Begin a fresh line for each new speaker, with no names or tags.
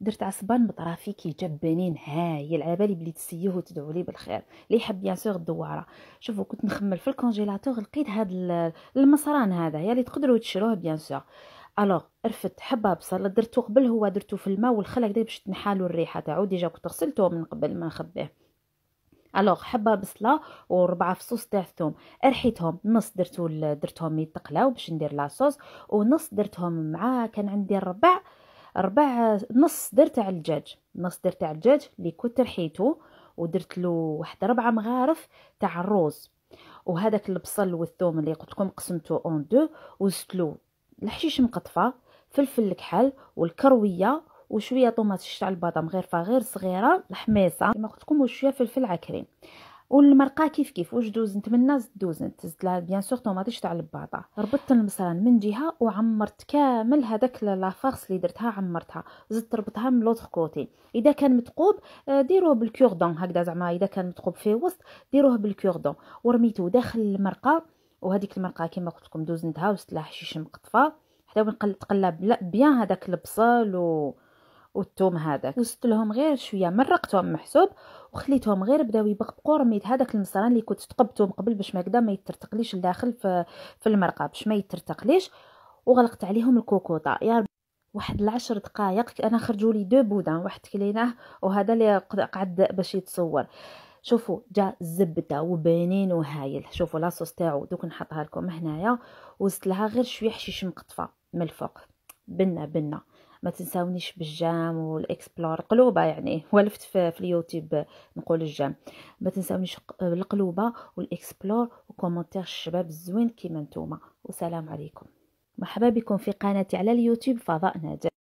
درت عصبان بطرافي كيجاب بنين هايل على بالي بلي تسيوه وتدعو لي بالخير لي حب بيان سور الدواره شوفوا كنت نخمل في الكونجيلاتور لقيت هذا المصران هذا يا اللي تقدروا تشروه بيان سور الوغ رفت حبه بصل درتو قبل هو درتو في الماء والخل هكذا باش تنحالو الريحه تاعو ديجا كنت غسلته من قبل ما نخبيه الوغ حبه بصله وربعه فصوص تاع الثوم رحيتهم نص درتو درتهم يتقلاو باش ندير لاصوص ونص درتهم مع كان عندي الربع آه ربع نص درت على الدجاج نص درت على الدجاج اللي كنت رحيته ودرت له واحد ربعة مغارف تاع الروز وهذاك البصل والثوم اللي قلت لكم قسمته اون دو وزدت له الحشيش مقطفه فلفل الكحل والكرويه وشويه طوماط شتاع البادام غير فغير صغيره الحميصه كما قلت لكم وشويه فلفل عكري والمرقه كيف كيف واش دوزنت منها زدت دوزنت زدت لها بيان سور طوماطيش تاع البطاطا ربطت المصران من جهه وعمرت كامل هذاك لا فارس اللي درتها عمرتها زدت ربطها من لوطخ كوتي اذا كان متقوب آه، ديروه بالكوردون هكذا زعما اذا كان متقوب في وسط ديروه بالكوردون ورميته داخل المرقه وهذيك المرقه كما قلت لكم دوزنتها وزدت لها حشيش مقطفه حتى وين تقلب بيان هذاك البصل و والثوم هذاك وزدت لهم غير شويه مرقتهم محسوب وخليتهم غير بداو يبقبقوا رميت هذاك المصران اللي كنت تقبتهم قبل باش ما كدا ما يترتقليش لداخل في, في المرقه باش ما يترتقليش وغلقت عليهم الكوكوطه يا واحد العشر دقائق انا خرجوا لي دو بودان واحد كليناه وهذا اللي قعد باش يتصور شوفوا جا الزبده وبنين وهايل شوفوا لاصوص تاعو دوك نحطها لكم هنايا وزدت لها غير شويه حشيش مقطفه من الفوق بنه بنه ما تنساونيش بالجام والاكسبلور قلوبه يعني ولفت في, في اليوتيوب نقول الجام ما تنساونيش القلوبه والاكسبلور وكومونتير الشباب الزوين كيما نتوما والسلام عليكم مرحبا بكم في قناتي على اليوتيوب فضاء نادر